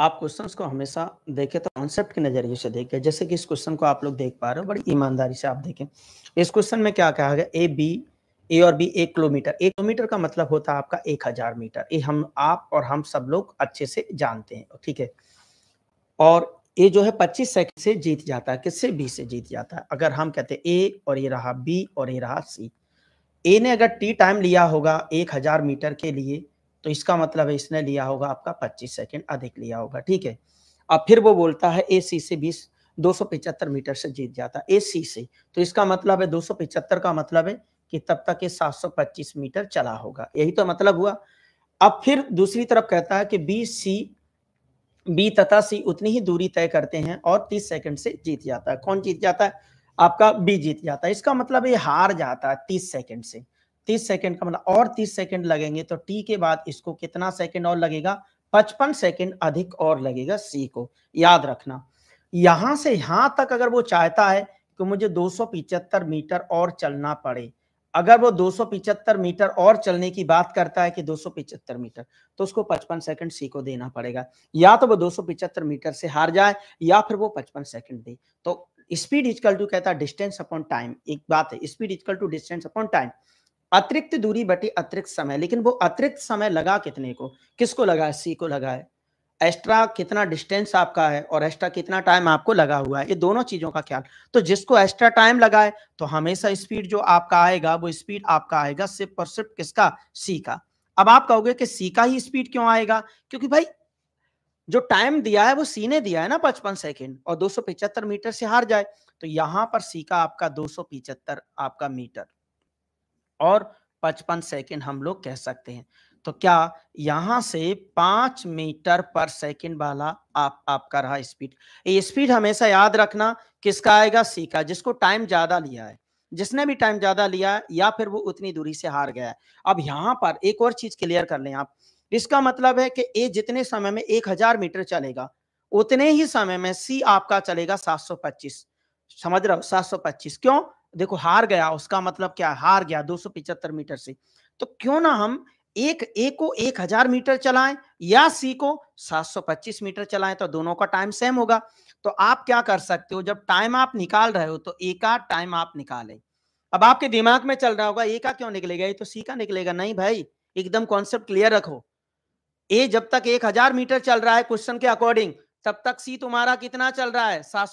आप क्वेश्चन को हमेशा देखें तो कॉन्सेप्ट के नज़रिए से देखें जैसे कि इस क्वेश्चन को आप लोग देख पा रहे हो बड़ी ईमानदारी से आप देखें इस क्वेश्चन में क्या कहा गया ए बी ए और बी एक किलोमीटर एक किलोमीटर का मतलब होता है आपका एक हजार मीटर ये हम आप और हम सब लोग अच्छे से जानते हैं ठीक है और ये जो है पच्चीस सेकंड से जीत जाता है किससे बी से जीत जाता है अगर हम कहते हैं ए और ये रहा बी और ये रहा सी ए ने अगर टी टाइम लिया होगा एक हजार मीटर के लिए तो इसका मतलब है इसने लिया होगा आपका 25 सेकंड अधिक लिया होगा ठीक है अब फिर वो बोलता है ए सी से बीस दो मीटर से जीत जाता ए सी से तो इसका मतलब है दो का मतलब है कि तब तक ये 725 मीटर चला होगा यही तो मतलब हुआ अब फिर दूसरी तरफ कहता है कि बी सी बी तथा सी उतनी ही दूरी तय करते हैं और 30 सेकंड से जीत जाता है कौन जीत जाता है आपका बी जीत जाता है इसका मतलब ये हार जाता है 30 सेकंड से 30 सेकंड का मतलब और 30 सेकंड लगेंगे तो टी के बाद इसको कितना सेकंड और लगेगा 55 सेकंड अधिक और लगेगा सी को याद रखना यहां से यहां तक अगर वो चाहता है कि मुझे दो मीटर और चलना पड़े अगर वो दो मीटर और चलने की बात करता है कि दो मीटर तो उसको 55 सेकंड सी को देना पड़ेगा या तो वो दो मीटर से हार जाए या फिर वो 55 सेकंड दे तो स्पीड इजकल टू कहता है डिस्टेंस अपॉन टाइम एक बात है speed is equal to distance upon time अतिरिक्त दूरी बटी अतिरिक्त समय लेकिन वो अतिरिक्त समय लगा कितने को किसको लगा है सी को लगा है एक्स्ट्रा कितना डिस्टेंस आपका है और एक्स्ट्रा कितना टाइम आपको लगा हुआ है ये दोनों चीजों का ख्याल तो जिसको एक्स्ट्रा टाइम लगा है तो हमेशा स्पीड जो आपका आएगा वो स्पीड आपका आएगा सिर्फ और सिर्फ किसका सी का अब आप कहोगे कि सी का ही स्पीड क्यों आएगा क्योंकि भाई जो टाइम दिया है वो सी ने दिया है ना पचपन सेकेंड और दो मीटर से हार जाए तो यहां पर सी का आपका दो आपका मीटर और पचपन सेकेंड हम लोग कह सकते हैं तो क्या यहां से पांच मीटर पर सेकेंड वाला आप आपका रहा स्पीड ये स्पीड हमेशा याद रखना किसका आएगा सी का जिसको टाइम ज्यादा लिया है जिसने भी टाइम ज्यादा लिया है या फिर वो उतनी दूरी से हार गया है अब यहाँ पर एक और चीज क्लियर कर लें आप इसका मतलब है कि ए जितने समय में एक हजार मीटर चलेगा उतने ही समय में सी आपका चलेगा सात सौ पच्चीस समझ रहे हो सात सौ पच्चीस क्यों देखो हार गया उसका मतलब क्या हार गया दो मीटर से तो क्यों ना हम एक ए को एक हजार मीटर चलाएं या सी को 725 मीटर चलाएं तो दोनों का टाइम सेम होगा तो आप क्या कर सकते हो जब टाइम आप निकाल रहे हो तो ए का टाइम आप निकालें अब आपके दिमाग में चल रहा होगा ए का क्यों निकलेगा ये तो सी का निकलेगा नहीं भाई एकदम कॉन्सेप्ट क्लियर रखो ए जब तक एक हजार मीटर चल रहा है क्वेश्चन के अकॉर्डिंग तब तक सी तुम्हारा कितना चल रहा है सात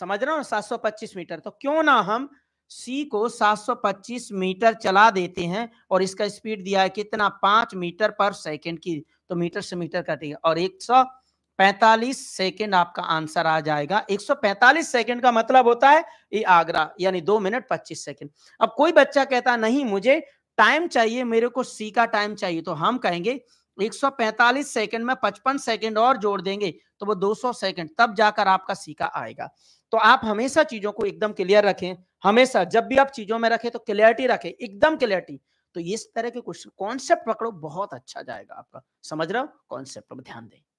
समझ रहे हो सात सौ पच्चीस मीटर तो क्यों ना हम सी को 725 मीटर चला देते हैं और इसका स्पीड दिया है कितना पांच मीटर पर सेकेंड की तो मीटर से मीटर कटेगा और 145 सेकेंड आपका आंसर आ जाएगा 145 सेकेंड का मतलब होता है ये आगरा यानी दो मिनट 25 सेकेंड अब कोई बच्चा कहता नहीं मुझे टाइम चाहिए मेरे को सी का टाइम चाहिए तो हम कहेंगे 145 सेकंड में 55 सेकंड और जोड़ देंगे तो वो 200 सेकंड तब जाकर आपका सीका आएगा तो आप हमेशा चीजों को एकदम क्लियर रखें हमेशा जब भी आप चीजों में रखें तो क्लियरिटी रखें एकदम क्लियरिटी तो इस तरह के क्वेश्चन कॉन्सेप्ट पकड़ो बहुत अच्छा जाएगा आपका समझ रहे हो कॉन्सेप्ट ध्यान दें